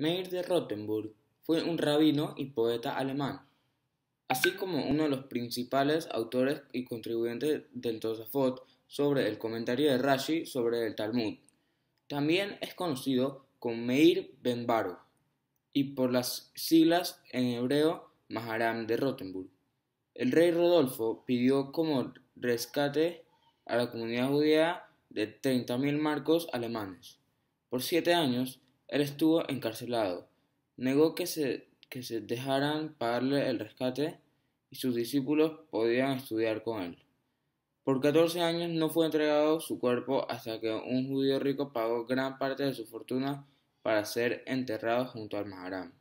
Meir de Rottenburg fue un rabino y poeta alemán, así como uno de los principales autores y contribuyentes del Tosafot sobre el comentario de Rashi sobre el Talmud. También es conocido como Meir Ben Baruch y por las siglas en hebreo Maharam de Rottenburg. El rey Rodolfo pidió como rescate a la comunidad judía de 30.000 marcos alemanes. Por siete años, él estuvo encarcelado. Negó que se, que se dejaran pagarle el rescate y sus discípulos podían estudiar con él. Por 14 años no fue entregado su cuerpo hasta que un judío rico pagó gran parte de su fortuna para ser enterrado junto al Maharam.